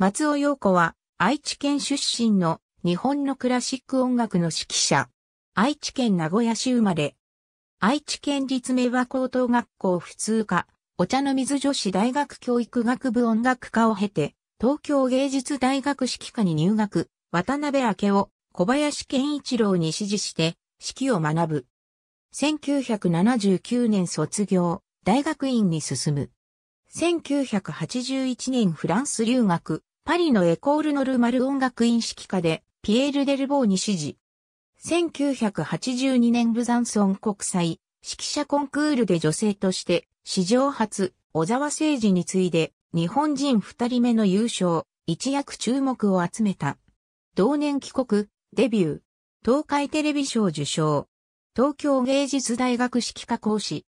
松尾陽子は愛知県出身の日本のクラシック音楽の指揮者。愛知県名古屋市生まれ。愛知県立明和高等学校普通科、お茶の水女子大学教育学部音楽科を経て、東京芸術大学指揮科に入学、渡辺明を小林健一郎に指示して、指揮を学ぶ。1979年卒業、大学院に進む。1981年フランス留学、パリのエコールノルマル音楽院指揮下で、ピエール・デルボーに指示。1982年ブザンソン国際指揮者コンクールで女性として史上初小沢誠二に次いで日本人二人目の優勝、一躍注目を集めた。同年帰国、デビュー、東海テレビ賞受賞、東京芸術大学指揮科講師。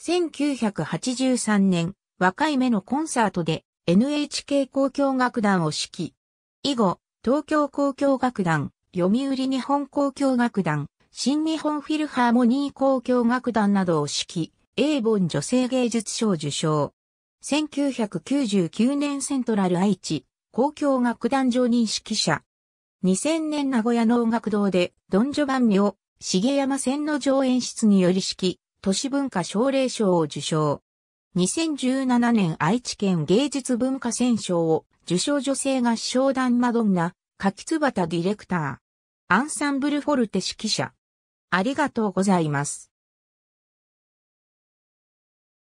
1983年、若い目のコンサートで NHK 交響楽団を指揮。以後、東京交響楽団、読売日本交響楽団、新日本フィルハーモニー交響楽団などを指揮、英本女性芸術賞受賞。1999年セントラル愛知、交響楽団常任指揮者。2000年名古屋能楽堂で、ドンジョバンニを、茂山線の上演室により指揮、都市文化奨励賞を受賞。2017年愛知県芸術文化選賞を受賞女性合唱団マドンナ、柿津畑ディレクター。アンサンブルフォルテ指揮者。ありがとうございます。